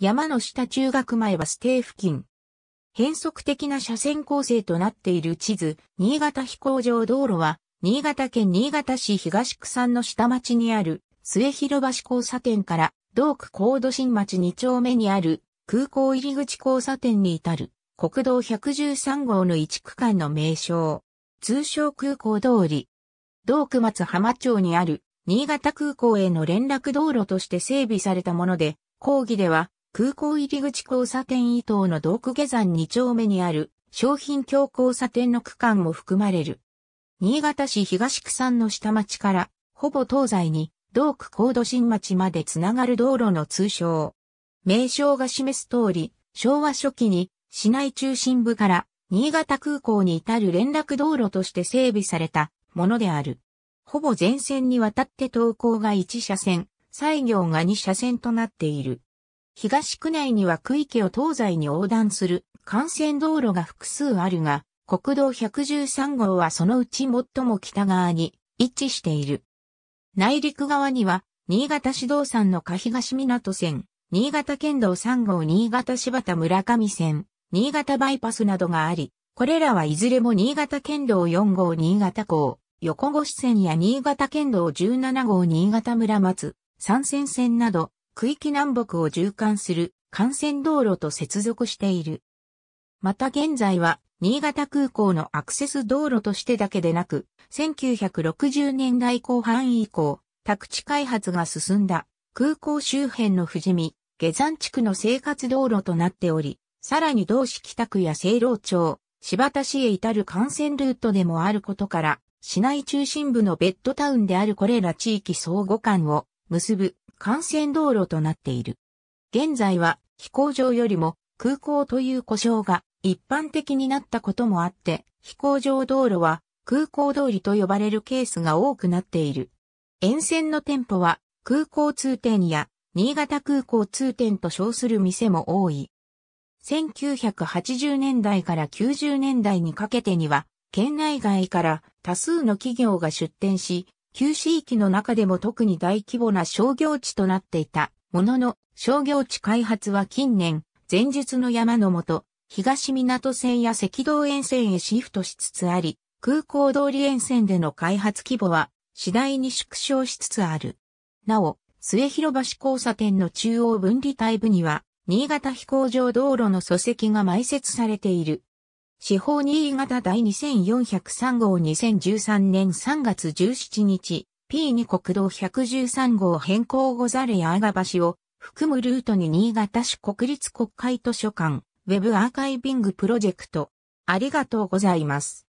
山の下中学前バス停付近。変則的な車線構成となっている地図、新潟飛行場道路は、新潟県新潟市東区産の下町にある末広橋交差点から道区高度新町2丁目にある空港入口交差点に至る国道113号の一区間の名称。通称空港通り。道区松浜町にある新潟空港への連絡道路として整備されたもので、講義では空港入口交差点伊東の道区下山2丁目にある商品橋交差点の区間も含まれる。新潟市東区産の下町からほぼ東西に道区高度新町までつながる道路の通称。名称が示す通り、昭和初期に市内中心部から新潟空港に至る連絡道路として整備されたものである。ほぼ全線にわたって投稿が1車線、採業が2車線となっている。東区内には区域を東西に横断する幹線道路が複数あるが、国道113号はそのうち最も北側に位置している。内陸側には、新潟市道山の下東港線、新潟県道3号新潟柴田村上線、新潟バイパスなどがあり、これらはいずれも新潟県道4号新潟港、横越線や新潟県道17号新潟村松、三線線など、区域南北を縦貫する幹線道路と接続している。また現在は、新潟空港のアクセス道路としてだけでなく、1960年代後半以降、宅地開発が進んだ空港周辺の富士見、下山地区の生活道路となっており、さらに同市北区や西老町、柴田市へ至る幹線ルートでもあることから、市内中心部のベッドタウンであるこれら地域相互間を結ぶ幹線道路となっている。現在は飛行場よりも空港という故障が一般的になったこともあって、飛行場道路は空港通りと呼ばれるケースが多くなっている。沿線の店舗は空港通店や新潟空港通店と称する店も多い。1980年代から90年代にかけてには、県内外から多数の企業が出店し、旧市域の中でも特に大規模な商業地となっていたものの、商業地開発は近年、前述の山のもと、東港線や赤道沿線へシフトしつつあり、空港通り沿線での開発規模は次第に縮小しつつある。なお、末広橋交差点の中央分離帯部には、新潟飛行場道路の礎石が埋設されている。司法新潟第2403号2013年3月17日、P2 国道113号変更ござれやあが橋を含むルートに新潟市国立国会図書館、ウェブアーカイビングプロジェクト。ありがとうございます。